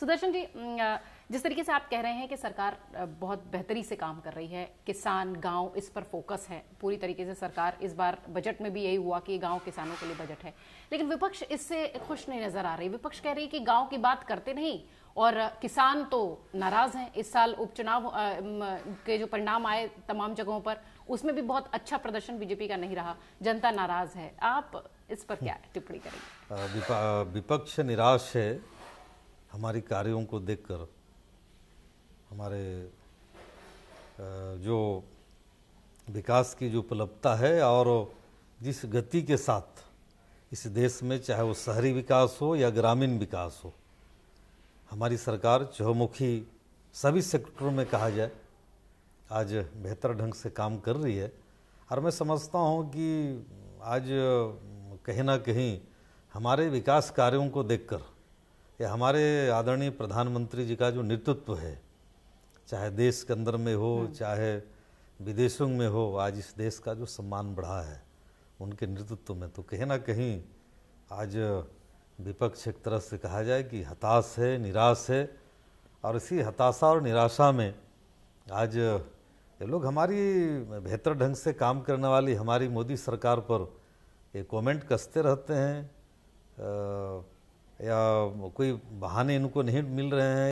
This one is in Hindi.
सुदर्शन जी जिस तरीके से आप कह रहे हैं कि सरकार बहुत बेहतरी से काम कर रही है किसान गांव इस पर फोकस है पूरी तरीके से सरकार इस बार बजट में भी यही हुआ कि गांव किसानों के लिए बजट है लेकिन विपक्ष इससे खुश नहीं नजर आ रही विपक्ष कह रही है कि गांव की बात करते नहीं और किसान तो नाराज हैं इस साल उपचुनाव के जो परिणाम आए तमाम जगहों पर उसमें भी बहुत अच्छा प्रदर्शन बीजेपी का नहीं रहा जनता नाराज है आप इस पर क्या टिप्पणी करेंगे विपक्ष निराश है हमारी कार्यों को देखकर हमारे जो विकास की जो उपलब्धता है और जिस गति के साथ इस देश में चाहे वो शहरी विकास हो या ग्रामीण विकास हो हमारी सरकार चौमुखी सभी सेक्टरों में कहा जाए आज बेहतर ढंग से काम कर रही है और मैं समझता हूँ कि आज कहीं ना कहीं हमारे विकास कार्यों को देखकर कि हमारे आदरणीय प्रधानमंत्री जी का जो नेतृत्व है चाहे देश के अंदर में हो हम्म। चाहे विदेशों में हो आज इस देश का जो सम्मान बढ़ा है उनके नेतृत्व में तो कहीं ना कहीं आज विपक्ष एक तरह से कहा जाए कि हताश है निराश है और इसी हताशा और निराशा में आज ये लोग हमारी बेहतर ढंग से काम करने वाली हमारी मोदी सरकार पर ये कमेंट कसते रहते हैं आ, या कोई बहाने इनको नहीं मिल रहे हैं